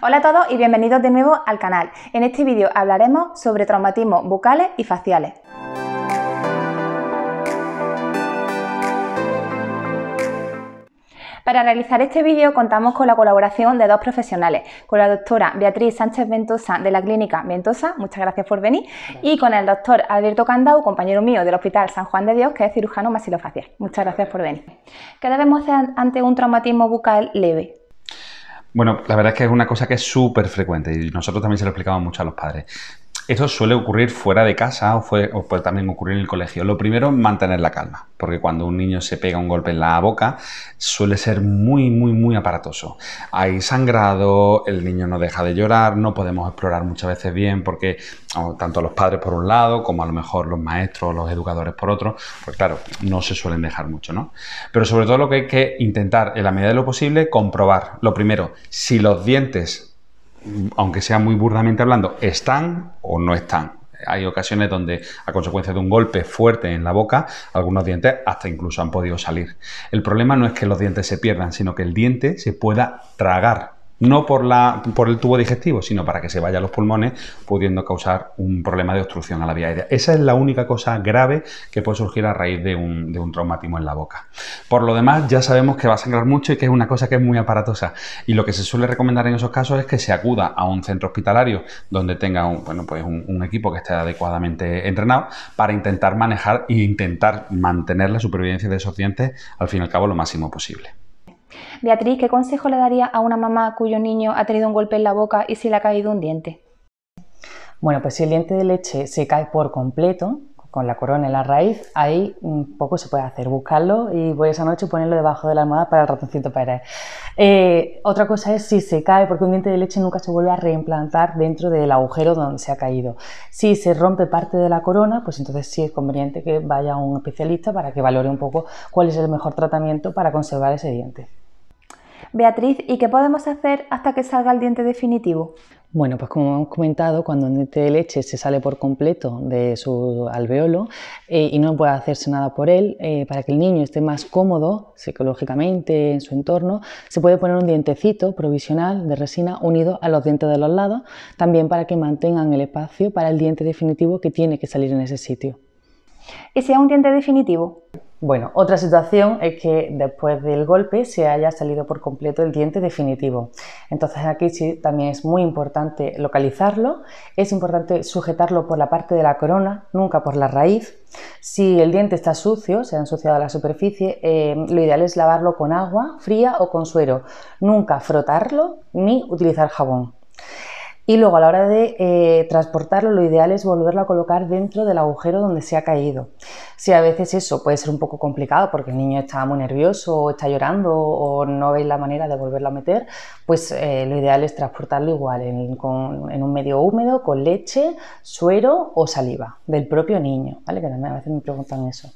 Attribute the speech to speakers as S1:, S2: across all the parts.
S1: Hola a todos y bienvenidos de nuevo al canal. En este vídeo hablaremos sobre traumatismos bucales y faciales. Para realizar este vídeo contamos con la colaboración de dos profesionales, con la doctora Beatriz Sánchez Ventosa de la Clínica Ventosa, muchas gracias por venir, y con el doctor Alberto Candau, compañero mío del Hospital San Juan de Dios, que es cirujano masilofacial. Muchas gracias por venir. ¿Qué debemos hacer ante un traumatismo bucal leve?
S2: Bueno, la verdad es que es una cosa que es súper frecuente y nosotros también se lo explicamos mucho a los padres. Eso suele ocurrir fuera de casa o, puede también ocurrir en el colegio. Lo primero, mantener la calma, porque cuando un niño se pega un golpe en la boca suele ser muy, muy, muy aparatoso. Hay sangrado, el niño no deja de llorar, no podemos explorar muchas veces bien porque tanto los padres por un lado como a lo mejor los maestros los educadores por otro, pues claro, no se suelen dejar mucho, ¿no? Pero sobre todo lo que hay que intentar en la medida de lo posible, comprobar, lo primero, si los dientes aunque sea muy burdamente hablando, están o no están. Hay ocasiones donde, a consecuencia de un golpe fuerte en la boca, algunos dientes hasta incluso han podido salir. El problema no es que los dientes se pierdan, sino que el diente se pueda tragar no por, el tubo digestivo, sino para que se vaya a los pulmones, pudiendo causar un problema de obstrucción a la vía aérea. Esa es la única cosa grave que puede surgir a raíz de un, traumatismo en la boca. Por lo demás, ya sabemos que va a sangrar mucho y que es una cosa que es muy aparatosa. Y lo que se suele recomendar en esos casos es que se acuda a un centro hospitalario donde tenga un, pues un equipo que esté adecuadamente entrenado para intentar manejar e intentar mantener la supervivencia de esos dientes al fin y al cabo lo máximo posible.
S1: Beatriz, ¿qué consejo le daría a una mamá cuyo niño ha tenido un golpe en la boca y se le ha caído un diente?
S3: Bueno, pues si el diente de leche se cae por completo, con la corona en la raíz, ahí un mm, poco se puede hacer, buscarlo y voy esa noche y ponerlo debajo de la almohada para el ratoncito Pérez. Eh, otra cosa es si se cae, porque un diente de leche nunca se vuelve a reimplantar dentro del agujero donde se ha caído. Si se rompe parte de la corona, pues entonces sí es conveniente que vaya a un especialista para que valore un poco cuál es el mejor tratamiento para conservar ese diente.
S1: Beatriz, ¿y qué podemos hacer hasta que salga
S3: el diente definitivo? Bueno, pues como hemos comentado, cuando un diente de leche se sale por completo de su alveolo eh, y no puede hacerse nada por él, eh, para que el niño esté más cómodo psicológicamente en su entorno, se puede poner un dientecito provisional de resina unido a los dientes de los lados, también para que mantengan el espacio para el diente definitivo que tiene que salir en ese sitio.
S1: ¿Y si es un diente definitivo?
S3: Bueno, otra situación es que después del golpe se haya salido por completo el diente definitivo. Entonces aquí sí también es muy importante localizarlo, es importante sujetarlo por la parte de la corona, nunca por la raíz. Si el diente está sucio, se ha ensuciado la superficie, eh, lo ideal es lavarlo con agua fría o con suero, nunca frotarlo ni utilizar jabón. Y luego a la hora de eh, transportarlo, lo ideal es volverlo a colocar dentro del agujero donde se ha caído. Si a veces eso puede ser un poco complicado porque el niño está muy nervioso o está llorando o no veis la manera de volverlo a meter, pues eh, lo ideal es transportarlo igual en, un medio húmedo, con leche, suero o saliva del propio niño, ¿vale? Que a veces me preguntan eso.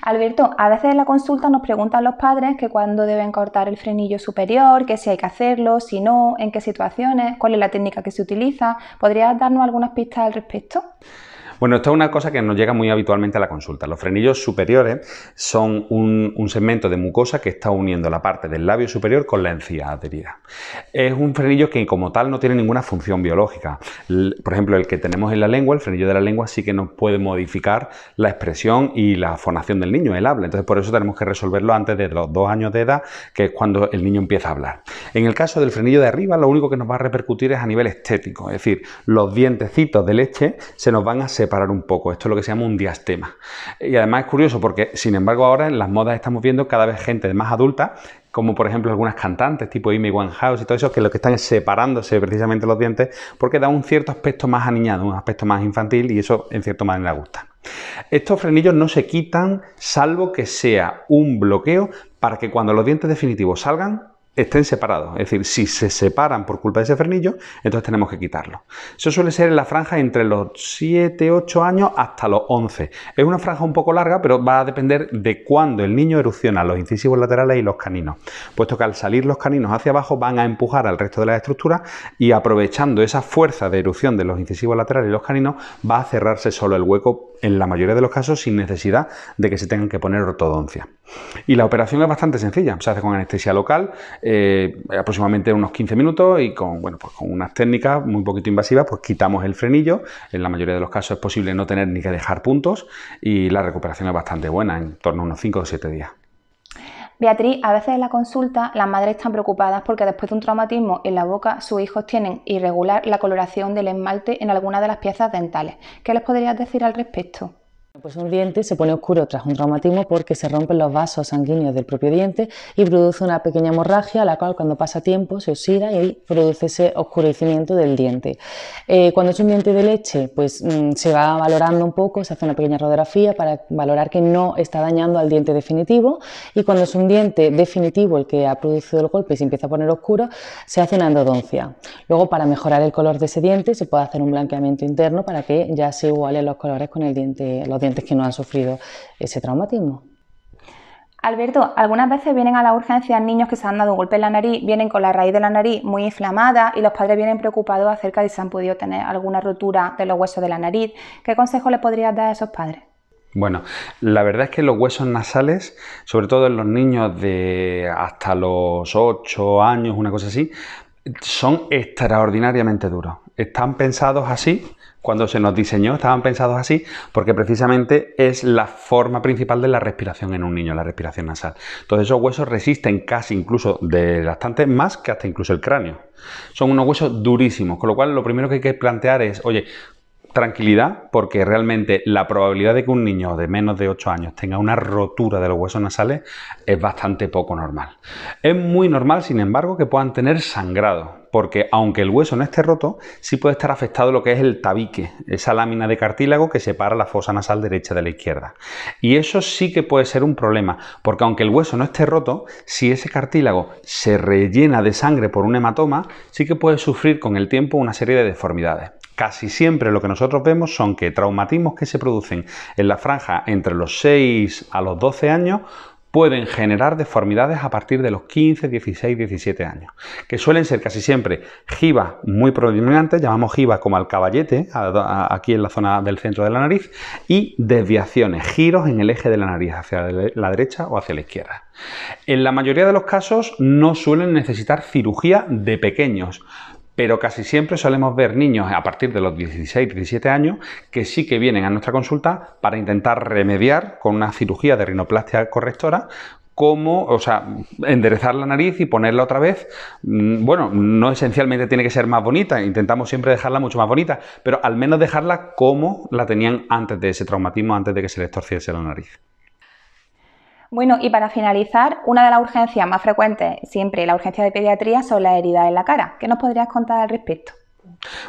S1: Alberto, a veces en la consulta nos preguntan los padres que cuándo deben cortar el frenillo superior, que si hay que hacerlo, si no, en qué situaciones, cuál es la técnica que se utiliza. ¿Podrías darnos algunas pistas al respecto?
S2: Bueno, esto es una cosa que nos llega muy habitualmente a la consulta. Los frenillos superiores son un, segmento de mucosa que está uniendo la parte del labio superior con la encía adherida. Es un frenillo que como tal no tiene ninguna función biológica. Por ejemplo, el que tenemos en la lengua, el frenillo de la lengua sí que nos puede modificar la expresión y la fonación del niño, el habla. Entonces, por eso tenemos que resolverlo antes de los dos años de edad, que es cuando el niño empieza a hablar. En el caso del frenillo de arriba, lo único que nos va a repercutir es a nivel estético, es decir, los dientecitos de leche se nos van a separar un poco. Esto es lo que se llama un diastema. Y además es curioso porque, sin embargo, ahora en las modas estamos viendo cada vez gente más adulta como por ejemplo algunas cantantes tipo Amy Winehouse y todo eso, que lo que están separándose precisamente los dientes porque da un cierto aspecto más aniñado, un aspecto más infantil y eso en cierta manera gusta. Estos frenillos no se quitan salvo que sea un bloqueo para que cuando los dientes definitivos salgan estén separados. Es decir, si se separan por culpa de ese frenillo, entonces tenemos que quitarlo. Eso suele ser en la franja entre los 7, 8 años hasta los 11. Es una franja un poco larga, pero va a depender de cuándo el niño erupciona los incisivos laterales y los caninos, puesto que al salir los caninos hacia abajo van a empujar al resto de la estructura y aprovechando esa fuerza de erupción de los incisivos laterales y los caninos, va a cerrarse solo el hueco en la mayoría de los casos sin necesidad de que se tengan que poner ortodoncia. Y la operación es bastante sencilla, se hace con anestesia local, eh, aproximadamente unos 15 minutos y con, bueno, pues con unas técnicas muy poquito invasivas, pues quitamos el frenillo, en la mayoría de los casos es posible no tener ni que dejar puntos y la recuperación es bastante buena, en torno a unos 5 o 7 días.
S1: Beatriz, a veces en la consulta las madres están preocupadas porque después de un traumatismo en la boca sus hijos tienen irregular la coloración del esmalte en alguna de las piezas dentales. ¿Qué les podrías decir al respecto?
S3: Pues un diente se pone oscuro tras un traumatismo porque se rompen los vasos sanguíneos del propio diente y produce una pequeña hemorragia, la cual cuando pasa tiempo se oxida y produce ese oscurecimiento del diente. Eh, cuando es un diente de leche, pues mm, se va valorando un poco, se hace una pequeña radiografía para valorar que no está dañando al diente definitivo y cuando es un diente definitivo el que ha producido el golpe y se empieza a poner oscuro, se hace una endodoncia. Luego, para mejorar el color de ese diente, se puede hacer un blanqueamiento interno para que ya se igualen los colores con el diente, que no han sufrido ese traumatismo.
S1: Alberto, algunas veces vienen a la urgencia niños que se han dado un golpe en la nariz, vienen con la raíz de la nariz muy inflamada y los padres vienen preocupados acerca de si han podido tener alguna rotura de los huesos de la nariz. ¿Qué consejo le podrías dar a esos padres?
S2: Bueno, la verdad es que los huesos nasales, sobre todo en los niños de hasta los 8 años, una cosa así, son extraordinariamente duros. Están pensados así, cuando se nos diseñó estaban pensados así, porque precisamente es la forma principal de la respiración en un niño, la respiración nasal. Entonces esos huesos resisten casi incluso de bastante más que hasta incluso el cráneo. Son unos huesos durísimos, con lo cual lo primero que hay que plantear es, oye, tranquilidad porque realmente la probabilidad de que un niño de menos de 8 años tenga una rotura de los huesos nasales es bastante poco normal. Es muy normal, sin embargo, que puedan tener sangrado, porque aunque el hueso no esté roto, sí puede estar afectado lo que es el tabique, esa lámina de cartílago que separa la fosa nasal derecha de la izquierda. Y eso sí que puede ser un problema, porque aunque el hueso no esté roto, si ese cartílago se rellena de sangre por un hematoma, sí que puede sufrir con el tiempo una serie de deformidades casi siempre lo que nosotros vemos son que traumatismos que se producen en la franja entre los 6 a los 12 años pueden generar deformidades a partir de los 15, 16, 17 años, que suelen ser casi siempre gibas muy predominantes, llamamos JIBA como al caballete, aquí en la zona del centro de la nariz, y desviaciones, giros en el eje de la nariz hacia la derecha o hacia la izquierda. En la mayoría de los casos no suelen necesitar cirugía de pequeños, pero casi siempre solemos ver niños a partir de los 16, 17 años que sí que vienen a nuestra consulta para intentar remediar con una cirugía de rinoplastia correctora como, o sea, enderezar la nariz y ponerla otra vez. Mm, bueno, no esencialmente tiene que ser más bonita, intentamos siempre dejarla mucho más bonita, pero al menos dejarla como la tenían antes de ese traumatismo, antes de que se les torciese la nariz.
S1: Bueno, y para finalizar, una de las urgencias más frecuentes, siempre la urgencia de pediatría, son las heridas en la cara. ¿Qué nos podrías contar al respecto?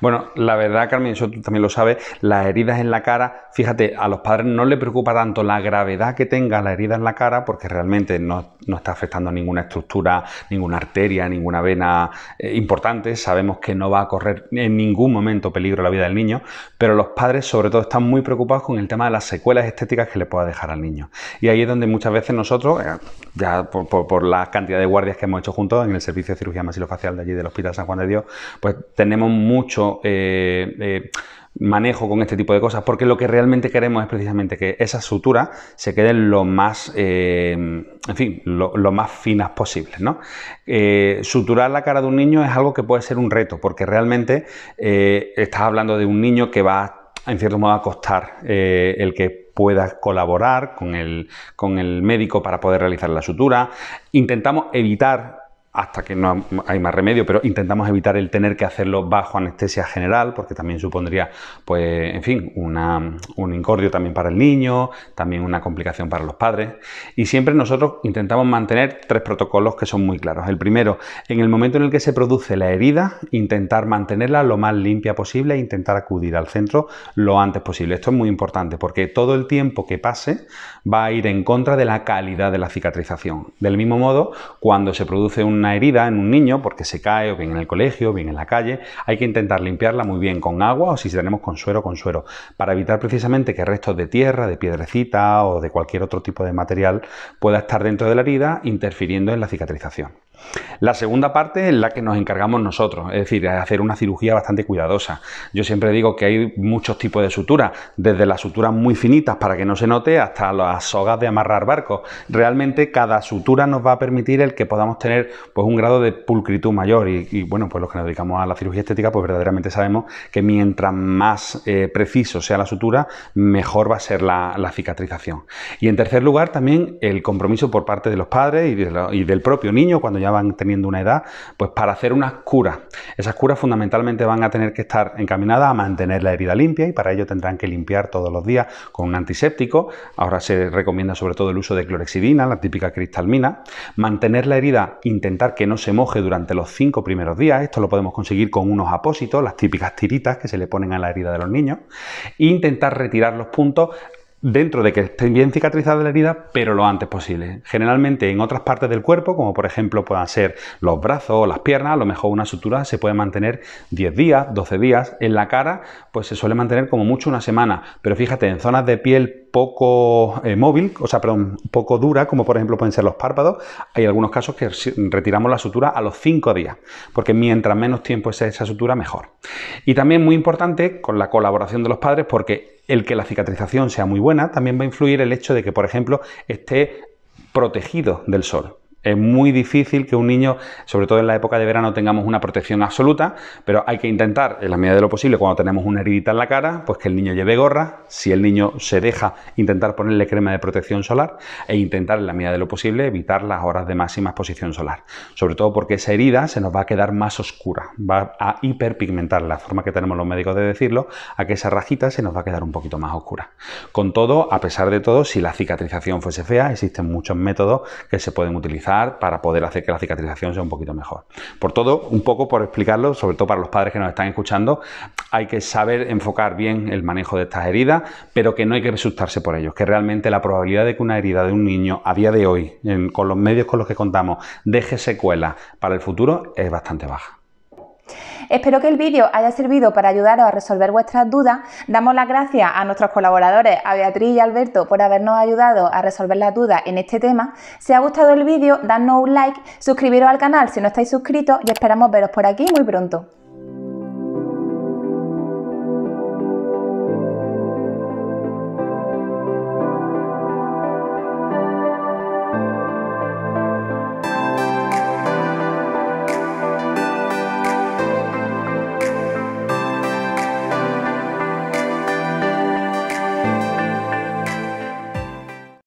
S2: Bueno, la verdad, Carmen, eso tú también lo sabes, las heridas en la cara, fíjate, a los padres no les preocupa tanto la gravedad que tenga la herida en la cara, porque realmente no, está afectando ninguna estructura, ninguna arteria, ninguna vena eh, importante, sabemos que no va a correr en ningún momento peligro la vida del niño, pero los padres sobre todo están muy preocupados con el tema de las secuelas estéticas que le pueda dejar al niño. Y ahí es donde muchas veces nosotros, eh, ya por, por la cantidad de guardias que hemos hecho juntos en el servicio de cirugía masilofacial de allí del Hospital San Juan de Dios, pues tenemos mucho eh, eh, manejo con este tipo de cosas, porque lo que realmente queremos es precisamente que esas suturas se queden lo más, eh, en fin, lo, más finas posibles. ¿no? suturar la cara de un niño es algo que puede ser un reto, porque realmente estás hablando de un niño que va, en cierto modo, a costar el que pueda colaborar con el, con el médico para poder realizar la sutura. Intentamos evitar hasta que no hay más remedio, pero intentamos evitar el tener que hacerlo bajo anestesia general, porque también supondría, pues, en fin, un incordio también para el niño, también una complicación para los padres. Y siempre nosotros intentamos mantener tres protocolos que son muy claros. El primero, en el momento en el que se produce la herida, intentar mantenerla lo más limpia posible e intentar acudir al centro lo antes posible. Esto es muy importante porque todo el tiempo que pase va a ir en contra de la calidad de la cicatrización. Del mismo modo, cuando se produce una herida en un niño porque se cae o bien en el colegio, o bien en la calle, hay que intentar limpiarla muy bien con agua o si tenemos con suero, con suero, para evitar precisamente que restos de tierra, de piedrecita o de cualquier otro tipo de material pueda estar dentro de la herida interfiriendo en la cicatrización. La segunda parte es la que nos encargamos nosotros, es decir, hacer una cirugía bastante cuidadosa. Yo siempre digo que hay muchos tipos de suturas, desde las suturas muy finitas para que no se note hasta las sogas de amarrar barcos. Realmente cada sutura nos va a permitir el que podamos tener pues, un grado de pulcritud mayor y, bueno, pues los que nos dedicamos a la cirugía estética pues verdaderamente sabemos que mientras más eh, preciso sea la sutura, mejor va a ser la, cicatrización. Y en tercer lugar también el compromiso por parte de los padres y, y del propio niño cuando ya van teniendo una edad, pues para hacer unas curas. Esas curas fundamentalmente van a tener que estar encaminadas a mantener la herida limpia y para ello tendrán que limpiar todos los días con un antiséptico. Ahora se recomienda sobre todo el uso de clorexidina, la típica cristalmina. Mantener la herida, intentar que no se moje durante los cinco primeros días. Esto lo podemos conseguir con unos apósitos, las típicas tiritas que se le ponen a la herida de los niños. intentar retirar los puntos dentro de que esté bien cicatrizada la herida, pero lo antes posible. Generalmente en otras partes del cuerpo, como por ejemplo puedan ser los brazos o las piernas, a lo mejor una sutura se puede mantener 10 días, 12 días. En la cara, pues se suele mantener como mucho una semana. Pero fíjate, en zonas de piel poco eh, móvil, o sea, perdón, poco dura, como por ejemplo pueden ser los párpados, hay algunos casos que retiramos la sutura a los 5 días, porque mientras menos tiempo es esa sutura, mejor. Y también muy importante, con la colaboración de los padres, porque el que la cicatrización sea muy buena también va a influir el hecho de que, por ejemplo, esté protegido del sol. Es muy difícil que un niño, sobre todo en la época de verano, tengamos una protección absoluta, pero hay que intentar, en la medida de lo posible, cuando tenemos una heridita en la cara, pues que el niño lleve gorra. Si el niño se deja, intentar ponerle crema de protección solar e intentar, en la medida de lo posible, evitar las horas de máxima exposición solar. Sobre todo porque esa herida se nos va a quedar más oscura, va a hiperpigmentar, la forma que tenemos los médicos de decirlo, a que esa rajita se nos va a quedar un poquito más oscura. Con todo, a pesar de todo, si la cicatrización fuese fea, existen muchos métodos que se pueden utilizar para poder hacer que la cicatrización sea un poquito mejor. Por todo, un poco por explicarlo, sobre todo para los padres que nos están escuchando, hay que saber enfocar bien el manejo de estas heridas, pero que no hay que asustarse por ellos, que realmente la probabilidad de que una herida de un niño a día de hoy, con los medios con los que contamos, deje secuela para el futuro es bastante baja.
S1: Espero que el vídeo haya servido para ayudaros a resolver vuestras dudas. Damos las gracias a nuestros colaboradores, a Beatriz y Alberto, por habernos ayudado a resolver las dudas en este tema. Si ha gustado el vídeo, dadnos un like, suscribiros al canal si no estáis suscritos y esperamos veros por aquí muy pronto.